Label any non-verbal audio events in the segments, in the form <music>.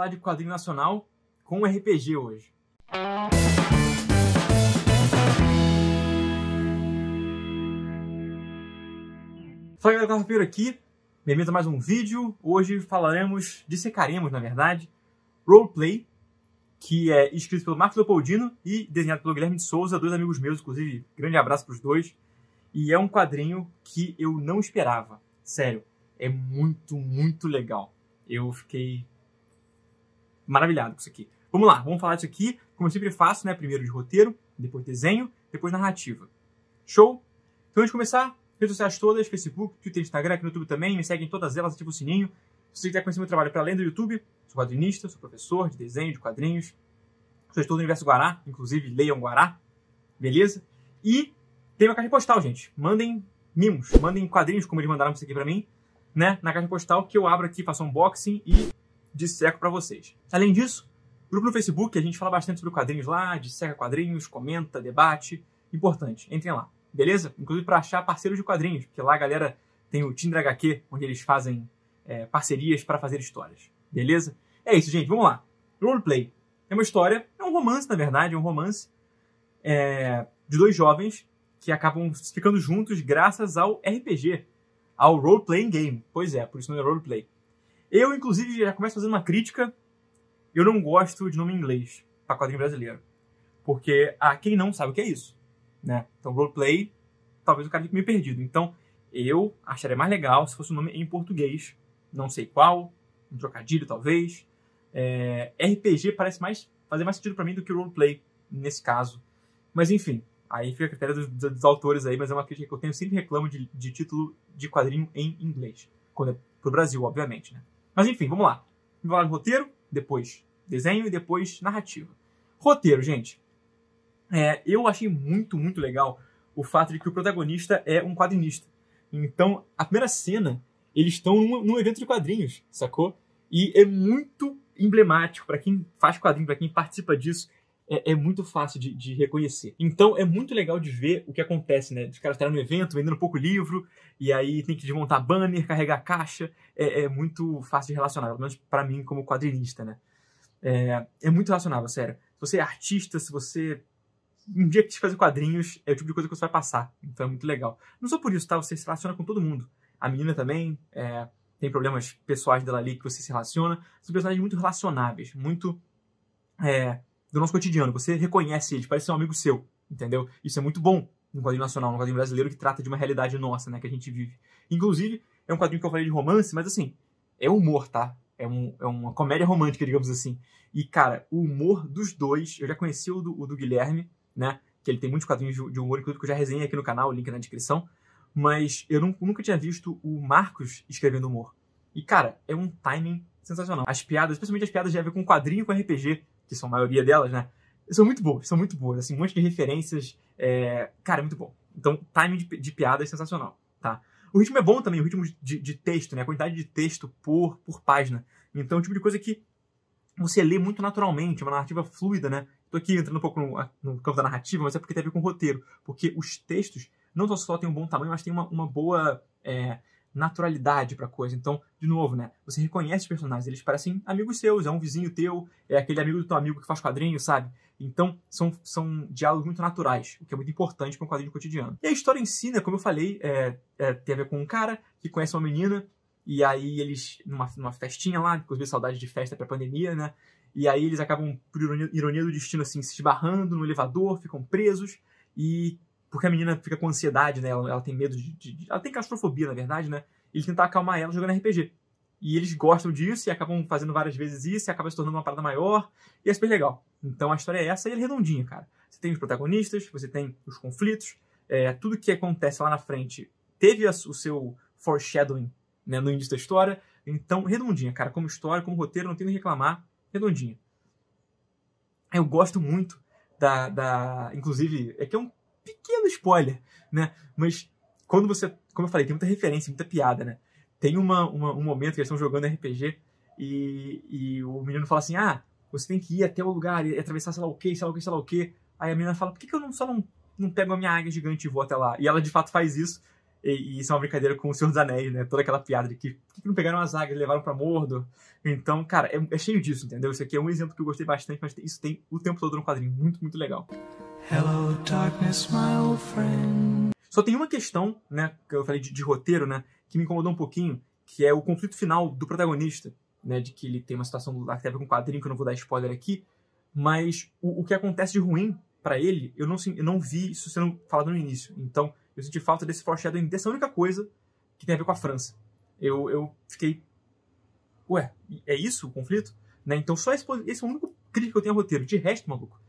falar de quadrinho nacional com RPG hoje. Fala galera, Carpinteiro aqui. bem vindo a mais um vídeo. Hoje falaremos, dissecaremos na verdade, roleplay, que é escrito pelo Marcos Leopoldino e desenhado pelo Guilherme de Souza, dois amigos meus, inclusive. Grande abraço para os dois. E é um quadrinho que eu não esperava. Sério, é muito, muito legal. Eu fiquei maravilhado com isso aqui. Vamos lá, vamos falar disso aqui, como eu sempre faço, né? Primeiro de roteiro, depois desenho, depois narrativa. Show? Então, antes de começar, redes sociais todas, Facebook, Twitter, Instagram, aqui no YouTube também, me seguem todas elas, ativa o sininho. Se você quiser conhecer meu trabalho para além do YouTube, sou quadrinista, sou professor de desenho, de quadrinhos, sou gestor do Universo Guará, inclusive leiam Guará, beleza? E tem uma caixa postal, gente. Mandem mimos, mandem quadrinhos como eles mandaram isso aqui para mim, né? Na caixa postal que eu abro aqui, faço unboxing e disseco para vocês. Além disso, grupo no Facebook, a gente fala bastante sobre quadrinhos lá, disseca quadrinhos, comenta, debate. Importante, entrem lá, beleza? Inclusive para achar parceiros de quadrinhos, porque lá a galera tem o Tinder HQ, onde eles fazem é, parcerias para fazer histórias, beleza? É isso, gente, vamos lá. Roleplay é uma história, é um romance, na verdade, é um romance é, de dois jovens que acabam ficando juntos graças ao RPG, ao role-playing game. Pois é, por isso não é roleplay. Eu, inclusive, já começo fazendo uma crítica. Eu não gosto de nome em inglês para quadrinho brasileiro. Porque, ah, quem não sabe o que é isso? Né? Então, roleplay, talvez o cara fique meio perdido. Então, eu acharia mais legal se fosse um nome em português. Não sei qual, um trocadilho talvez. É, RPG parece mais fazer mais sentido para mim do que roleplay, nesse caso. Mas enfim, aí fica a critério dos, dos, autores aí, mas é uma crítica que eu tenho, sempre reclamo de, de título de quadrinho em inglês. Quando é pro Brasil, obviamente, né? Mas enfim, vamos lá. Vamos falar do roteiro, depois desenho e depois narrativa. Roteiro, gente. É, eu achei muito, muito legal o fato de que o protagonista é um quadrinista. Então, a primeira cena, eles estão num, num evento de quadrinhos, sacou? E é muito emblemático para quem faz quadrinho, para quem participa disso, é, é muito fácil de, de, reconhecer. Então é muito legal de ver o que acontece, né? Os caras estarem tá no evento, vendendo pouco livro, e aí tem que desmontar banner, carregar caixa. É, é muito fácil de relacionar, pelo menos pra mim como quadrinista, né? É, é muito relacionável, sério. Se você é artista, se você um dia que te fazer quadrinhos, é o tipo de coisa que você vai passar. Então é muito legal. Não só por isso, tá? Você se relaciona com todo mundo. A menina também é, tem problemas pessoais dela ali que você se relaciona. São personagens muito relacionáveis, muito é, do nosso cotidiano. Você reconhece ele, parece ser um amigo seu, entendeu? Isso é muito bom no quadrinho nacional, no quadrinho brasileiro, que trata de uma realidade nossa, né, que a gente vive. Inclusive, é um quadrinho que eu falei de romance, mas assim, é humor, tá? É, um, é uma comédia romântica, digamos assim. E, cara, o humor dos dois, eu já conheci o do, o do Guilherme, né? Que ele tem muitos quadrinhos de, de humor, inclusive que eu já resenhei aqui no canal, o link na descrição. Mas eu não, nunca tinha visto o Marcos escrevendo humor. E, cara, é um timing sensacional. As piadas, principalmente as piadas de a ver com quadrinho com RPG, que são a maioria delas, né? São muito boas, são muito boas, assim, um monte de referências. É... Cara, é muito bom. Então, timing de, de piada é sensacional, tá? O ritmo é bom também, o ritmo de, de, texto, né? A quantidade de texto por, por página. Então, é o tipo de coisa que você lê muito naturalmente, é uma narrativa fluida, né? Tô aqui entrando um pouco no, no campo da narrativa, mas é porque tem a ver com o roteiro. Porque os textos não só têm um bom tamanho, mas têm uma, uma boa é, naturalidade pra coisa. Então, de novo, né? Você reconhece os personagens, eles parecem amigos seus, é um vizinho teu, é aquele amigo do teu amigo que faz quadrinho, sabe? Então, são, são diálogos muito naturais, o que é muito importante para um quadrinho cotidiano. E a história ensina, né, como eu falei, é, é, tem a ver com um cara que conhece uma menina, e aí eles, numa, numa festinha lá, inclusive saudade de festa pra pandemia né? E aí eles acabam, por ironia, ironia do destino, assim, se esbarrando no elevador, ficam presos, e porque a menina fica com ansiedade, né? Ela, ela tem medo de, de, Ela tem claustrofobia, na verdade, né? ele tenta acalmar ela jogando RPG. E eles gostam disso e acabam fazendo várias vezes isso e acaba se tornando uma parada maior. E é super legal. Então a história é essa e ele é redondinha, cara. Você tem os protagonistas, você tem os conflitos, é, tudo que acontece lá na frente teve a, o seu foreshadowing né, no início da história. Então, redondinha, cara. Como história, como roteiro, não tem o que reclamar. Redondinha. Eu gosto muito da, da. Inclusive, é que é um pequeno spoiler, né? Mas quando você, como eu falei, tem muita referência, muita piada, né? Tem uma, uma um momento que eles estão jogando RPG e, e o menino fala assim: ah, você tem que ir até o lugar e atravessar sei lá o que, sei lá o que, sei lá o que. Aí a menina fala: por que, que eu não, só não, não pego a minha águia gigante e vou até lá? E ela de fato faz isso. E, e, isso é uma brincadeira com o Senhor dos Anéis, né? Toda aquela piada de que, que não pegaram as águias e levaram pra Mordo. Então, cara, é, é, cheio disso, entendeu? Isso aqui é um exemplo que eu gostei bastante, mas isso tem o tempo todo no quadrinho. Muito, muito legal. Hello, darkness, my old friend. Só tem uma questão, né, que eu falei de, de, roteiro, né, que me incomodou um pouquinho, que é o conflito final do protagonista, né, de que ele tem uma situação do a ver com um quadrinho, que eu não vou dar spoiler aqui, mas o, o que acontece de ruim para ele, eu não, assim, eu não vi isso sendo falado no início, então eu senti falta desse foreshadowing, dessa única coisa que tem a ver com a França. Eu, eu fiquei, ué, é isso o conflito? Né, então só esse, esse é o único crítico que eu tenho ao roteiro, de resto, maluco,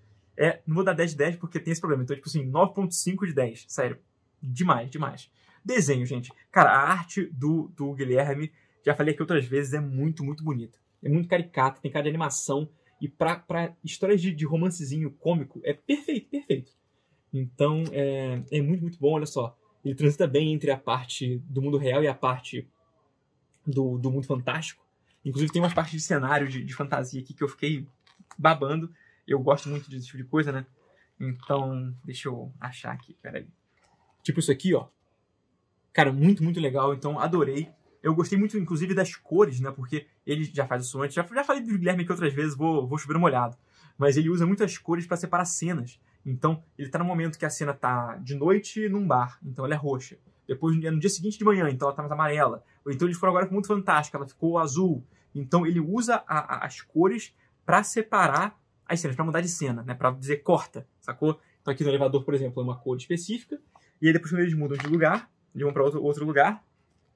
é, não vou dar 10 de 10 porque tem esse problema. Então, tipo assim, 9.5 de 10. Sério. Demais, demais. Desenho, gente. Cara, a arte do, do Guilherme, já falei aqui outras vezes, é muito, muito bonita. É muito caricata, tem cara de animação. E pra, pra histórias de, de romancezinho cômico, é perfeito, perfeito. Então, é, é muito, muito bom. Olha só. Ele transita bem entre a parte do mundo real e a parte do, do mundo fantástico. Inclusive, tem umas partes de cenário de, de fantasia aqui que eu fiquei babando eu gosto muito desse tipo de coisa, né? Então, deixa eu achar aqui, peraí. Tipo isso aqui, ó. Cara, muito, muito legal. Então, adorei. Eu gostei muito, inclusive, das cores, né? Porque ele já faz isso antes. Já, já falei do Guilherme aqui outras vezes, vou, vou chover molhado. Mas ele usa muitas cores para separar cenas. Então, ele tá no momento que a cena tá de noite num bar, então ela é roxa. Depois, é no dia seguinte de manhã, então ela tá mais amarela. Ou então eles foram agora com muito fantástica, ela ficou azul. Então, ele usa a, a, as cores para separar as cenas, para mudar de cena, né? Para dizer corta, sacou? Então aqui no elevador, por exemplo, é uma cor específica. E aí depois quando eles mudam de lugar, de um para outro, outro lugar,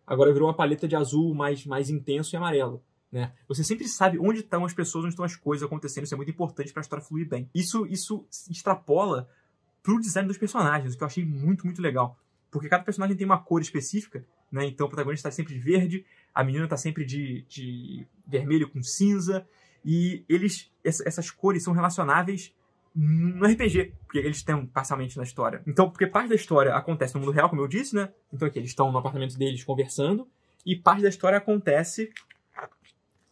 agora virou uma paleta de azul mais, mais intenso e amarelo. Né? Você sempre sabe onde estão as pessoas, onde estão as coisas acontecendo. Isso é muito importante para a história fluir bem. Isso, isso extrapola pro design dos personagens, o que eu achei muito, muito legal. Porque cada personagem tem uma cor específica, né? Então o protagonista está sempre de verde, a menina está sempre de, de vermelho com cinza, e eles. Essas cores são relacionáveis no RPG, porque eles estão parcialmente na história. Então, porque parte da história acontece no mundo real, como eu disse, né? Então aqui, eles estão no apartamento deles conversando, e parte da história acontece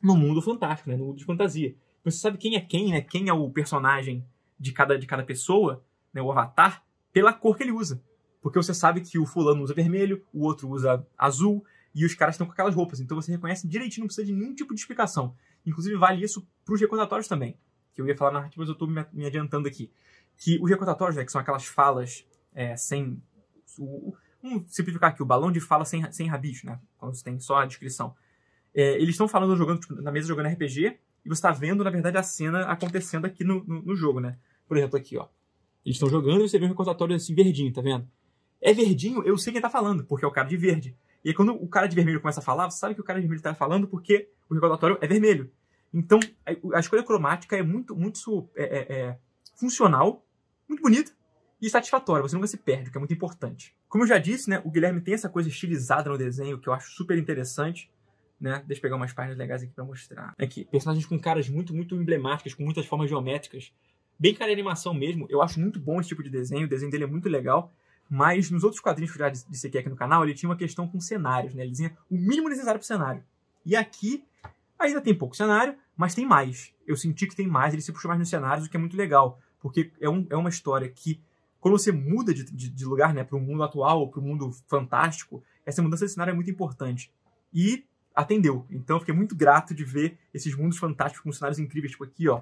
no mundo fantástico, né? No mundo de fantasia. Você sabe quem é quem, né? Quem é o personagem de cada, de cada pessoa, né? O avatar, pela cor que ele usa. Porque você sabe que o fulano usa vermelho, o outro usa azul, e os caras estão com aquelas roupas. Então você reconhece direitinho, não precisa de nenhum tipo de explicação. Inclusive, vale isso para os recordatórios também. Que eu ia falar na narrativa, mas eu estou me, me adiantando aqui. Que os recordatórios, né, que são aquelas falas é, sem. O, vamos simplificar aqui, o balão de fala sem, sem rabicho, né? Quando você tem só a descrição. É, eles estão falando, jogando, tipo, na mesa jogando RPG, e você está vendo, na verdade, a cena acontecendo aqui no, no, no jogo, né? Por exemplo, aqui, ó. Eles estão jogando e você vê um recordatório assim, verdinho, tá vendo? É verdinho, eu sei quem tá falando, porque é o cara de verde. E aí, quando o cara de vermelho começa a falar, você sabe que o cara de vermelho está falando porque o recordatório é vermelho. Então, a escolha cromática é muito, muito é, é, é, funcional, muito bonita e satisfatória. Você nunca se perde, o que é muito importante. Como eu já disse, né, o Guilherme tem essa coisa estilizada no desenho que eu acho super interessante. Né? Deixa eu pegar umas páginas legais aqui para mostrar. Aqui, é personagens com caras muito, muito emblemáticas, com muitas formas geométricas. Bem cara de animação mesmo. Eu acho muito bom esse tipo de desenho, o desenho dele é muito legal. Mas nos outros quadrinhos que eu já aqui no canal, ele tinha uma questão com cenários, né? Ele dizia o mínimo necessário pro cenário. E aqui, ainda tem pouco cenário, mas tem mais. Eu senti que tem mais, ele se puxou mais nos cenários, o que é muito legal. Porque é, um, é uma história que, quando você muda de, de, de lugar, né, para o mundo atual para o mundo fantástico, essa mudança de cenário é muito importante. E atendeu. Então eu fiquei muito grato de ver esses mundos fantásticos com cenários incríveis, tipo aqui, ó.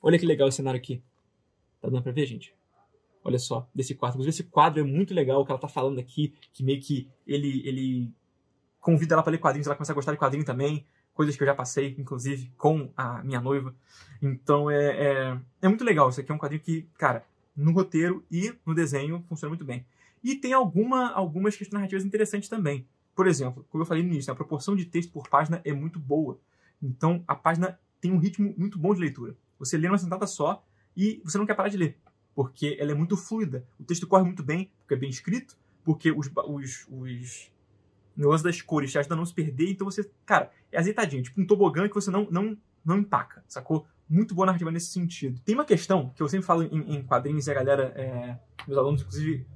Olha que legal esse cenário aqui. Tá dando pra ver, gente? Olha só, desse quadro. Inclusive, esse quadro é muito legal, o que ela tá falando aqui, que meio que ele, ele convida ela para ler quadrinhos, ela começa a gostar de quadrinho também, coisas que eu já passei, inclusive, com a minha noiva. Então, é, é, é muito legal. Isso aqui é um quadrinho que, cara, no roteiro e no desenho funciona muito bem. E tem alguma, algumas questões narrativas interessantes também. Por exemplo, como eu falei no início, né, a proporção de texto por página é muito boa. Então, a página tem um ritmo muito bom de leitura. Você lê numa sentada só e você não quer parar de ler porque ela é muito fluida. O texto corre muito bem, porque é bem escrito, porque os, os, os nuances das cores te ajudam a não se perder, então você, cara, é azeitadinho, tipo um tobogã que você não, não, não empaca, sacou? Muito boa narrativa nesse sentido. Tem uma questão que eu sempre falo em, em quadrinhos e a galera, é, meus alunos, inclusive,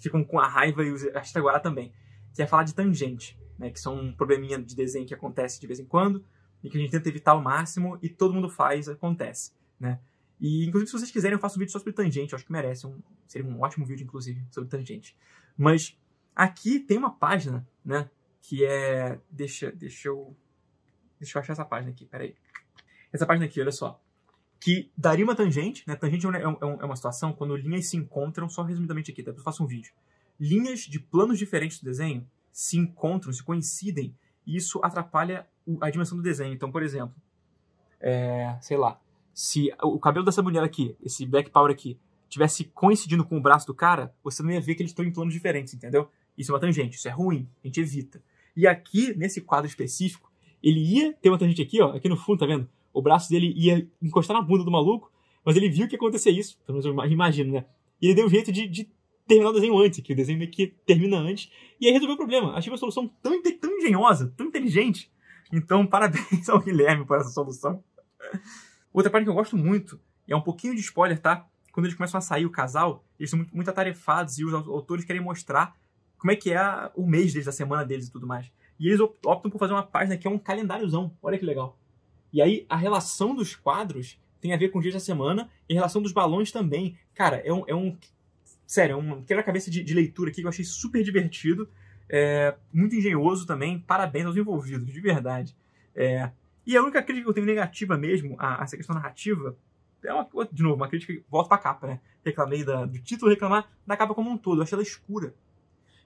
ficam com a raiva e os agora também, que é falar de tangente, né, que são um probleminha de desenho que acontece de vez em quando e que a gente tenta evitar ao máximo e todo mundo faz, acontece, né? E, inclusive, se vocês quiserem, eu faço um vídeo só sobre tangente. Eu acho que merece. Um, seria um ótimo vídeo, inclusive, sobre tangente. Mas aqui tem uma página, né? Que é. Deixa, deixa eu. Deixa eu achar essa página aqui, peraí. Essa página aqui, olha só. Que daria uma tangente, né? Tangente é, é, é, é uma situação quando linhas se encontram, só resumidamente aqui, tá? Eu faço um vídeo. Linhas de planos diferentes do desenho se encontram, se coincidem, e isso atrapalha a dimensão do desenho. Então, por exemplo, é, sei lá, se o cabelo dessa mulher aqui, esse Black Power aqui, tivesse coincidindo com o braço do cara, você não ia ver que eles estão em planos diferentes, entendeu? Isso é uma tangente, isso é ruim, a gente evita. E aqui, nesse quadro específico, ele ia ter uma tangente aqui, ó, aqui no fundo, tá vendo? O braço dele ia encostar na bunda do maluco, mas ele viu que ia acontecer isso, pelo menos eu imagino, né? E ele deu um jeito de, de terminar o desenho antes, que o desenho meio que termina antes, e aí resolveu o problema. Achei uma solução tão, tão engenhosa, tão inteligente. Então, <laughs> parabéns ao Guilherme por essa solução. Outra parte que eu gosto muito, e é um pouquinho de spoiler, tá? Quando eles começam a sair, o casal, eles são muito, atarefados e os autores querem mostrar como é que é o mês deles, a semana deles e tudo mais. E eles optam por fazer uma página que é um calendáriozão. Olha que legal. E aí a relação dos quadros tem a ver com os dias da semana e a relação dos balões também. Cara, é um. É um sério, é um quebra-cabeça de, de, leitura aqui que eu achei super divertido. É, muito engenhoso também. Parabéns aos envolvidos, de verdade. É, e a única crítica que eu tenho negativa mesmo a, essa questão narrativa é uma, de novo, uma crítica que volta pra capa, né? Reclamei da, do título, reclamar da capa como um todo. Eu achei ela escura.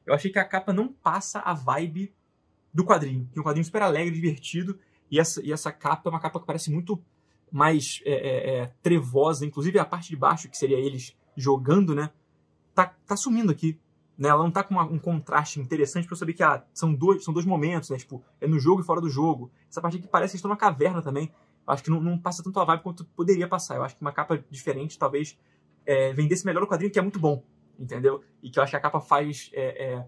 Eu achei que a capa não passa a vibe do quadrinho, que é um quadrinho super alegre, divertido, e essa, e essa capa é uma capa que parece muito mais é, é, é trevosa, inclusive a parte de baixo, que seria eles jogando, né? Tá, tá sumindo aqui né, ela não tá com uma, um contraste interessante para saber que ah, são, dois, são dois momentos, né? Tipo, é no jogo e fora do jogo. Essa parte aqui parece que estão numa caverna também. Acho que não, não, passa tanto a vibe quanto poderia passar. Eu acho que uma capa diferente talvez é, vendesse melhor o quadrinho, que é muito bom, entendeu? E que eu acho que a capa faz. É, é,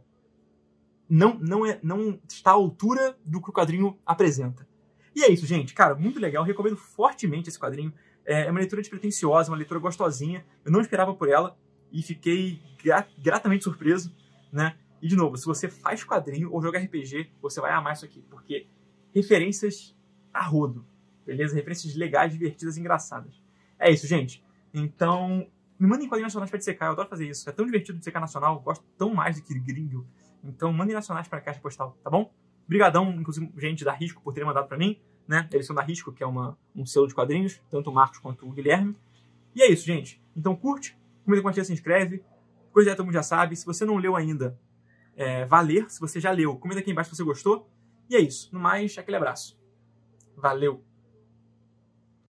não, não, é, não está à altura do que o quadrinho apresenta. E é isso, gente. Cara, muito legal. Recomendo fortemente esse quadrinho. É, é uma leitura despretensiosa, uma leitura gostosinha. Eu não esperava por ela e fiquei gra gratamente surpreso, né? E de novo, se você faz quadrinho ou joga RPG, você vai amar isso aqui, porque referências a rodo, beleza? Referências legais, divertidas, engraçadas. É isso, gente. Então, me mandem quadrinhos nacionais pra DCK, eu adoro fazer isso. É tão divertido DCK nacional, eu gosto tão mais do que gringo. Então, mandem nacionais pra caixa postal, tá bom? Obrigadão, inclusive, gente da Risco por terem mandado para mim, né? Eles são da Risco, que é uma, um selo de quadrinhos, tanto o Marcos quanto o Guilherme. E é isso, gente. Então curte, Comenta, compartilha, assim, se inscreve. Coisa que todo mundo já sabe. Se você não leu ainda, é, Se você já leu, comenta aqui embaixo se você gostou. E é isso. No mais, aquele abraço. Valeu!